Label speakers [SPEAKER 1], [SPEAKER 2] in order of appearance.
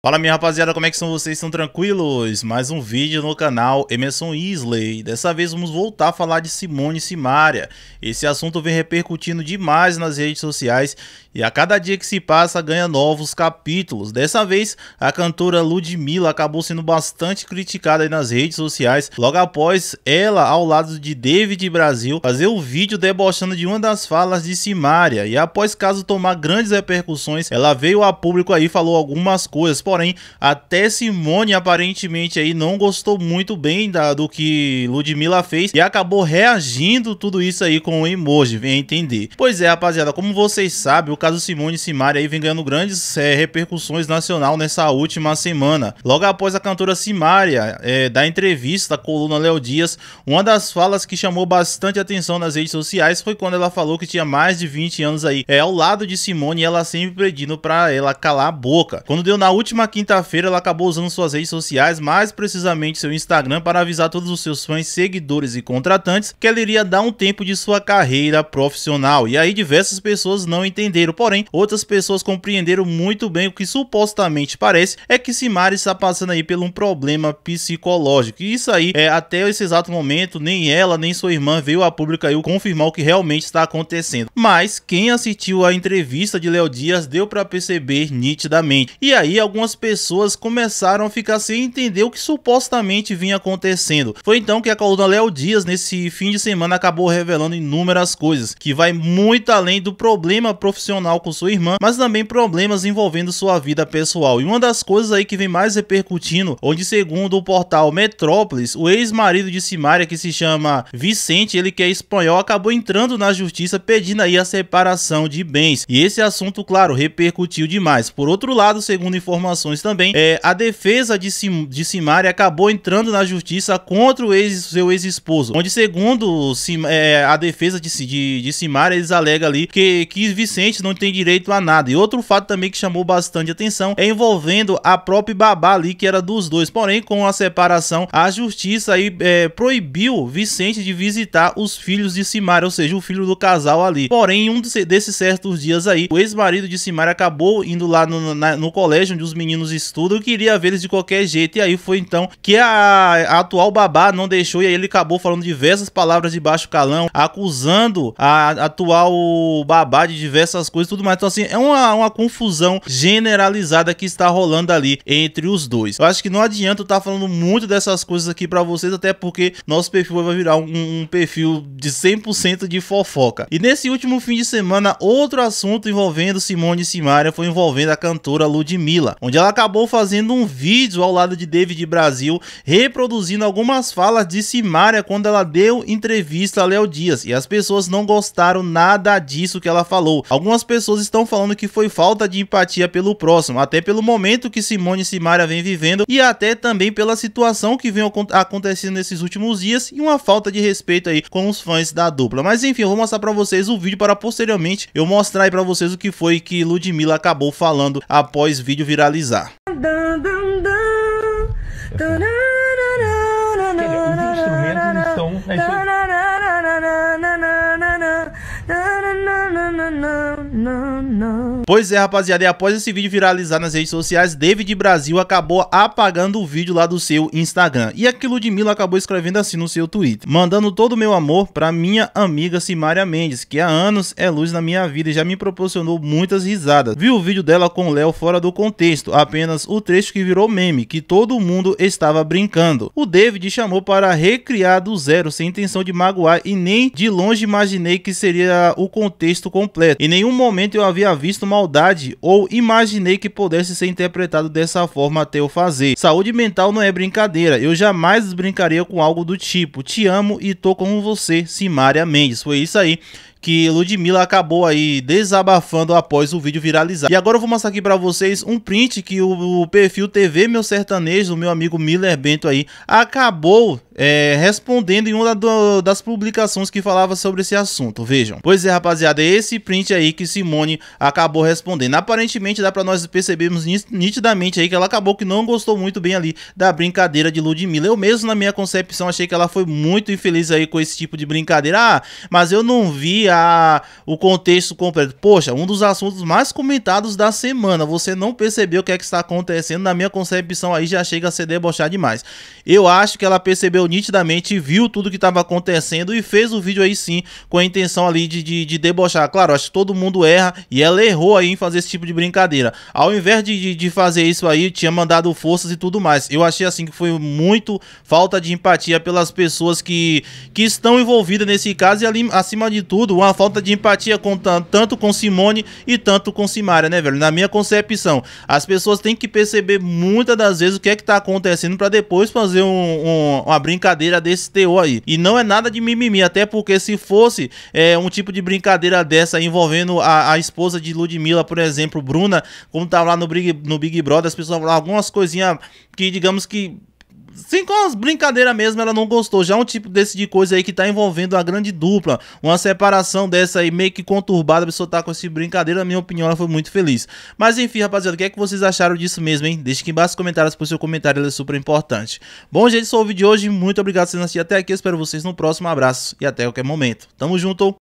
[SPEAKER 1] Fala minha rapaziada, como é que são vocês? Estão tranquilos? Mais um vídeo no canal Emerson Isley. Dessa vez vamos voltar a falar de Simone Simaria. Esse assunto vem repercutindo demais nas redes sociais e a cada dia que se passa ganha novos capítulos. Dessa vez a cantora Ludmilla acabou sendo bastante criticada nas redes sociais logo após ela, ao lado de David Brasil, fazer o um vídeo debochando de uma das falas de Simaria. E após caso tomar grandes repercussões, ela veio a público aí e falou algumas coisas porém até Simone aparentemente aí não gostou muito bem da, do que Ludmilla fez e acabou reagindo tudo isso aí com o um emoji, vem entender. Pois é, rapaziada, como vocês sabem, o caso Simone e Simaria aí vem ganhando grandes é, repercussões nacional nessa última semana. Logo após a cantora Simaria é, da entrevista à coluna Léo Dias, uma das falas que chamou bastante atenção nas redes sociais foi quando ela falou que tinha mais de 20 anos aí é, ao lado de Simone e ela sempre pedindo pra ela calar a boca. Quando deu na última última quinta-feira, ela acabou usando suas redes sociais, mais precisamente seu Instagram, para avisar todos os seus fãs, seguidores e contratantes que ela iria dar um tempo de sua carreira profissional. E aí diversas pessoas não entenderam, porém outras pessoas compreenderam muito bem o que supostamente parece é que Simara está passando aí por um problema psicológico. E isso aí é até esse exato momento nem ela nem sua irmã veio a público aí confirmar o que realmente está acontecendo. Mas quem assistiu à entrevista de Léo Dias deu para perceber nitidamente. E aí algumas algumas pessoas começaram a ficar sem entender o que supostamente vinha acontecendo. Foi então que a coluna Léo Dias, nesse fim de semana, acabou revelando inúmeras coisas, que vai muito além do problema profissional com sua irmã, mas também problemas envolvendo sua vida pessoal. E uma das coisas aí que vem mais repercutindo, onde segundo o portal Metrópolis, o ex-marido de Simária, que se chama Vicente, ele que é espanhol, acabou entrando na justiça pedindo aí a separação de bens. E esse assunto, claro, repercutiu demais. Por outro lado, segundo informações informações também, é, a defesa de, Sim, de Simari acabou entrando na justiça contra o ex, seu ex-esposo, onde segundo Sim, é, a defesa de, de, de Simari, eles alegam ali que, que Vicente não tem direito a nada. E outro fato também que chamou bastante atenção é envolvendo a própria babá ali, que era dos dois. Porém, com a separação, a justiça aí, é, proibiu Vicente de visitar os filhos de Simari ou seja, o filho do casal ali. Porém, em um desses certos dias aí, o ex-marido de Simari acabou indo lá no, na, no colégio onde os meninos meninos estudam, queria ver eles de qualquer jeito. E aí foi então que a, a atual babá não deixou e aí ele acabou falando diversas palavras de baixo calão, acusando a, a atual babá de diversas coisas e tudo mais. Então, assim, é uma, uma confusão generalizada que está rolando ali entre os dois. Eu acho que não adianta eu estar tá falando muito dessas coisas aqui para vocês, até porque nosso perfil vai virar um, um perfil de 100% de fofoca. E nesse último fim de semana, outro assunto envolvendo Simone e Simaria foi envolvendo a cantora Ludmilla, onde ela acabou fazendo um vídeo ao lado de David Brasil, reproduzindo algumas falas de Simária quando ela deu entrevista a Léo Dias, e as pessoas não gostaram nada disso que ela falou. Algumas pessoas estão falando que foi falta de empatia pelo próximo, até pelo momento que Simone e Simária vem vivendo, e até também pela situação que vem acontecendo nesses últimos dias, e uma falta de respeito aí com os fãs da dupla. Mas enfim, eu vou mostrar pra vocês o vídeo para posteriormente eu mostrar aí pra vocês o que foi que Ludmilla acabou falando após vídeo viralizar finalizar. É instrumentos estão. É não, não. Pois é, rapaziada, e após esse vídeo viralizar nas redes sociais, David Brasil acabou apagando o vídeo lá do seu Instagram. E aquilo de Mila acabou escrevendo assim no seu Twitter, mandando todo o meu amor para minha amiga Simária Mendes, que há anos é luz na minha vida e já me proporcionou muitas risadas. Vi o vídeo dela com o Léo fora do contexto, apenas o trecho que virou meme, que todo mundo estava brincando. O David chamou para recriar do zero, sem intenção de magoar e nem de longe imaginei que seria o contexto completo. Em nenhum momento momento eu havia visto maldade ou imaginei que pudesse ser interpretado dessa forma até eu fazer. Saúde mental não é brincadeira, eu jamais brincaria com algo do tipo, te amo e tô com você, Simária Mendes. Foi isso aí que Ludmilla acabou aí desabafando após o vídeo viralizar. E agora eu vou mostrar aqui para vocês um print que o, o, perfil TV Meu Sertanejo, do meu amigo Miller Bento aí, acabou é, respondendo em uma do, das publicações que falava sobre esse assunto. Vejam. Pois é, rapaziada, é esse print aí que Simone acabou respondendo. Aparentemente dá para nós percebermos nitidamente aí que ela acabou que não gostou muito bem ali da brincadeira de Ludmilla. Eu mesmo na minha concepção achei que ela foi muito infeliz aí com esse tipo de brincadeira. Ah, mas eu não vi o contexto completo. Poxa, um dos assuntos mais comentados da semana. Você não percebeu o que é que está acontecendo. Na minha concepção, aí já chega a ser debochar demais. Eu acho que ela percebeu nitidamente, viu tudo que estava acontecendo e fez o vídeo aí sim com a intenção ali de, de, de, debochar. Claro, acho que todo mundo erra e ela errou aí em fazer esse tipo de brincadeira. Ao invés de, de, de fazer isso aí, tinha mandado forças e tudo mais. Eu achei assim que foi muito falta de empatia pelas pessoas que, que estão envolvidas nesse caso e ali, acima de tudo, uma falta de empatia com, tanto com Simone e tanto com Simária, né, velho? Na minha concepção, as pessoas têm que perceber muitas das vezes o que é que tá acontecendo para depois fazer um, um, uma brincadeira desse teor aí. E não é nada de mimimi, até porque se fosse é, um tipo de brincadeira dessa envolvendo a, a esposa de Ludmilla, por exemplo, Bruna, como tava tá lá no Big, no Big Brother, as pessoas falavam algumas coisinhas que, digamos que Sim, com as brincadeiras mesmo, ela não gostou. Já é um tipo desse de coisa aí que tá envolvendo a grande dupla. Uma separação dessa aí meio que conturbada, a pessoa tá com esse brincadeira. Na minha opinião, ela foi muito feliz. Mas enfim, rapaziada, o que é que vocês acharam disso mesmo, hein? Deixa aqui embaixo nos comentários, porque seu comentário é super importante. Bom, gente, esse foi o vídeo de hoje. Muito obrigado por vocês assistirem até aqui. Espero vocês no próximo. Abraço e até qualquer momento. Tamo junto.